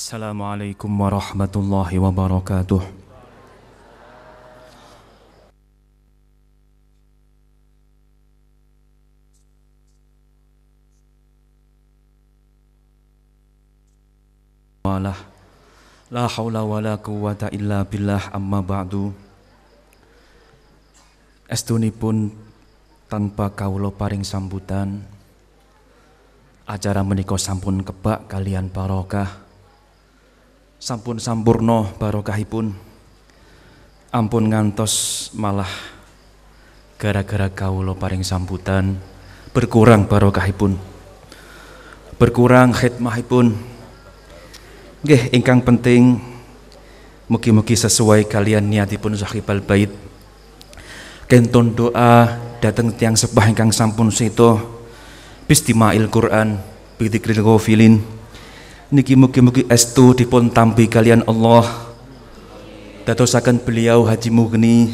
Assalamualaikum warahmatullahi wabarakatuh. Walah la haula la quwata illa billah amma ba'du. pun tanpa kaulo paring sambutan acara menikah sampun kebak kalian parokah sampun sampurno barokahipun ampun ngantos malah gara-gara kaulo paring sambutan berkurang barokahipun berkurang khidmahipun nggih ingkang penting mugi-mugi sesuai kalian niatipun sahibal bait kenton doa dateng tiang sebah ingkang sampun situ, bistimail Quran bidikril ghafilin niki mugi-mugi estu dipun tampil kalian Allah sakan beliau Haji Mugni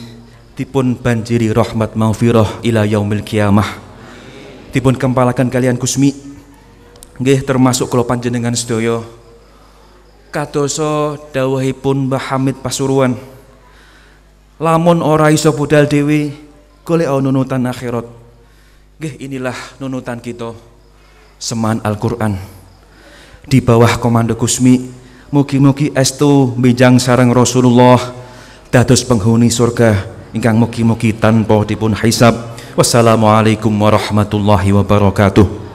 dipun banjiri rahmat maufiroh ila yaumil kiamah dipun kempalakan kalian kusmi Gih termasuk kalau panjenengan sedoyo. kadosa dawai pun bahamit Pasuruan lamun ora iso budal dhewe golek nunutan akhirat Gih inilah nunutan kita seman Al-Qur'an di bawah komando Gusmi mugi-mugi estu bijang sarang Rasulullah dados penghuni surga ingkang mugi-mugi tanpa dipun hisab wassalamualaikum warahmatullahi wabarakatuh